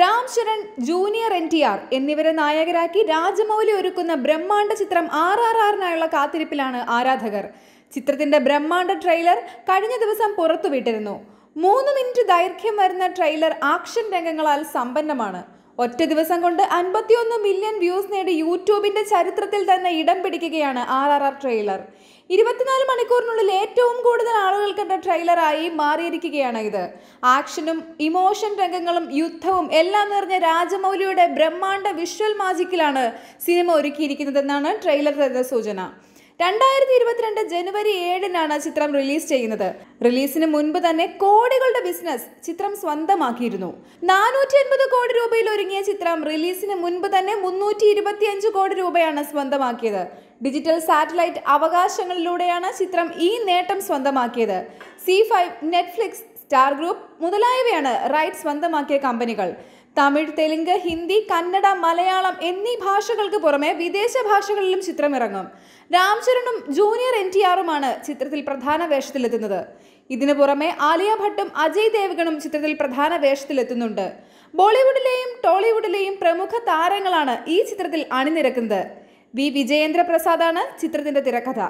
Ram Charan junior N T R എന്നിവരെ നായകരാക്കി രാജമൗലി ഒരുക്കുന്ന ബ്രഹ്മാണ്ട ചിത്രം ആർ ആർ ആറിനായുള്ള കാത്തിരിപ്പിലാണ് ആരാധകർ ചിത്രത്തിന്റെ ബ്രഹ്മാണ്ഡ ട്രെയിലർ കഴിഞ്ഞ ദിവസം പുറത്തുവിട്ടിരുന്നു മൂന്ന് മിനിറ്റ് ദൈർഘ്യം വരുന്ന ട്രെയിലർ ആക്ഷൻ രംഗങ്ങളാൽ സമ്പന്നമാണ് ഒറ്റ ദിവസം കൊണ്ട് അൻപത്തിയൊന്ന് മില്യൺ വ്യൂസ് നേടി യൂട്യൂബിന്റെ ചരിത്രത്തിൽ തന്നെ ഇടം പിടിക്കുകയാണ് ആർ ആർ ആർ ട്രെയിലർ ഇരുപത്തിനാല് മണിക്കൂറിനുള്ളിൽ ഏറ്റവും കൂടുതൽ ആളുകൾ കണ്ട ട്രെയിലറായി മാറിയിരിക്കുകയാണ് ഇത് ആക്ഷനും ഇമോഷൻ രംഗങ്ങളും യുദ്ധവും എല്ലാം നിറഞ്ഞ രാജമൗലിയുടെ ബ്രഹ്മാണ്ട വിഷ്വൽ മാജിക്കിലാണ് സിനിമ ഒരുക്കിയിരിക്കുന്നതെന്നാണ് ട്രെയിലർ തരുന്ന സൂചന രണ്ടായിരത്തി ഇരുപത്തിരണ്ട് ജനുവരി ഏഴിനാണ് ചിത്രം റിലീസ് ചെയ്യുന്നത് റിലീസിന് മുൻപ് തന്നെ കോടികളുടെ ബിസിനസ് ചിത്രം സ്വന്തമാക്കിയിരുന്നു നാനൂറ്റി എൺപത് കോടി രൂപയിൽ ഒരുങ്ങിയ ചിത്രം റിലീസിന് മുൻപ് തന്നെ മുന്നൂറ്റി ഇരുപത്തിയഞ്ച് കോടി രൂപയാണ് സ്വന്തമാക്കിയത് ഡിജിറ്റൽ സാറ്റലൈറ്റ് അവകാശങ്ങളിലൂടെയാണ് ചിത്രം ഈ നേട്ടം സ്വന്തമാക്കിയത് Zee five Netflix Star Group മുതലായവയാണ് റൈറ്റ് സ്വന്തമാക്കിയ കമ്പനികൾ തമിഴ് തെലുങ്ക് ഹിന്ദി കന്നഡ മലയാളം എന്നീ ഭാഷകൾക്ക് പുറമെ വിദേശ ഭാഷകളിലും ചിത്രമിറങ്ങും രാംചരണും ജൂനിയർ എൻ ടി ആറുമാണ് ചിത്രത്തിൽ പ്രധാന വേഷത്തിലെത്തുന്നത് ഇതിനു പുറമെ ആലിയ ഭട്ടും അജയ് ദേവ്ഗണും ചിത്രത്തിൽ പ്രധാന വേഷത്തിലെത്തുന്നുണ്ട് ബോളിവുഡിലെയും ടോളിവുഡിലെയും പ്രമുഖ താരങ്ങളാണ് ഈ ചിത്രത്തിൽ അണിനിരക്കുന്നത് വി വിജയേന്ദ്ര പ്രസാദാണ് ചിത്രത്തിന്റെ തിരക്കഥ